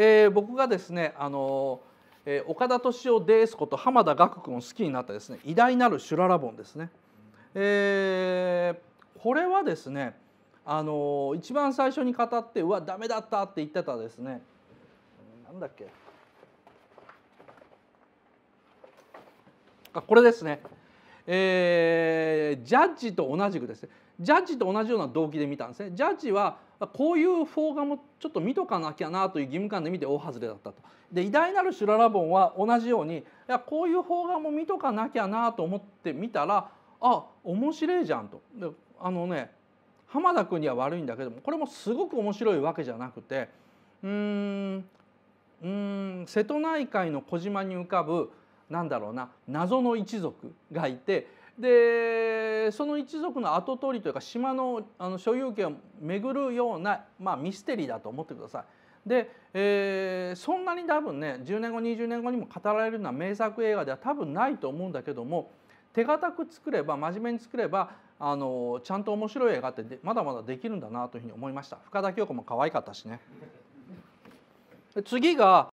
えー、僕がですねあの、えー、岡田敏夫デースこと浜田岳君を好きになったですね偉大なる修羅ラボンですね、えー、これはですねあの一番最初に語ってうわダメだったって言ってたですねなんだっけあこれですねえー、ジャッジと同じくですジャッジと同じような動機で見たんですねジャッジはこういうフォーガムちょっと見とかなきゃなという義務感で見て大外れだったとで偉大なるシュララボンは同じようにいやこういうフォーガム見とかなきゃなと思って見たらあ面白いじゃんとであのね浜田君には悪いんだけどもこれもすごく面白いわけじゃなくてうーんうーん瀬戸内海の小島に浮かぶなんだろうな謎の一族がいてでその一族の跡取りというか島のあの所有権を巡るような、まあ、ミステリーだと思ってください。で、えー、そんなに多分ね10年後20年後にも語られるような名作映画では多分ないと思うんだけども手堅く作れば真面目に作ればあのちゃんと面白い映画ってまだまだできるんだなというふうに思いました深田恭子も可愛かったしね。次が